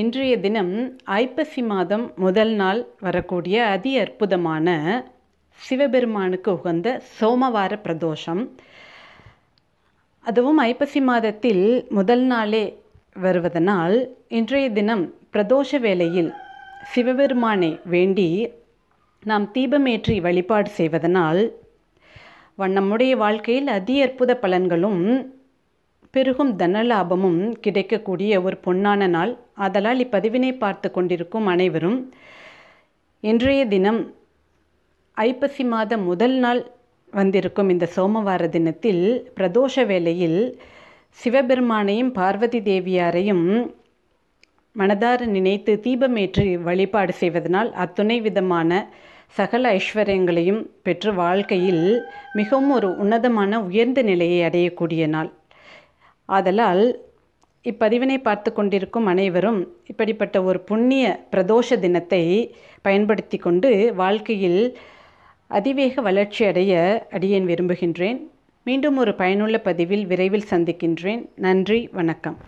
இன்றைய தினம் ஐப்பசி மாதம் முதல் நாள் வரக்கூடிய அதி அற்புதமான சிவபெருமானுக்கு உகந்த சோமவார பிரதோஷம் அதுவும் ஐப்பசி மாதத்தில் முதல் நாளே வருவதனால் இன்றைய தினம் பிரதோஷ வேளையில் சிவபெருமானை வேண்டி நாம் தீபமேற்றி வழிபாடு செய்வதனால் நம்முடைய வாழ்க்கையில் அதி அற்புத பலன்களும் பெருகும் தனலாபமும் கிடைக்கக்கூடிய ஒரு பொன்னான நாள் அதலால் இப்பதிவினை பார்த்து கொண்டிருக்கும் அனைவரும் இன்றைய தினம் ஐப்பசி மாத முதல் நாள் வந்திருக்கும் இந்த சோமவார தினத்தில் பிரதோஷ வேளையில் சிவபெருமானையும் பார்வதி தேவியாரையும் மனதார நினைத்து தீபமேற்றி வழிபாடு செய்வதனால் அத்துணை விதமான சகல ஐஸ்வர்யங்களையும் பெற்று வாழ்க்கையில் மிகவும் ஒரு உன்னதமான உயர்ந்த நிலையை அடையக்கூடிய நாள் ஆதலால் இப்பதிவினை பார்த்து கொண்டிருக்கும் அனைவரும் இப்படிப்பட்ட ஒரு புண்ணிய பிரதோஷ தினத்தை பயன்படுத்தி கொண்டு வாழ்க்கையில் அதிவேக வளர்ச்சி அடைய அடியேன் விரும்புகின்றேன் மீண்டும் ஒரு பயனுள்ள பதிவில் விரைவில் சந்திக்கின்றேன் நன்றி வணக்கம்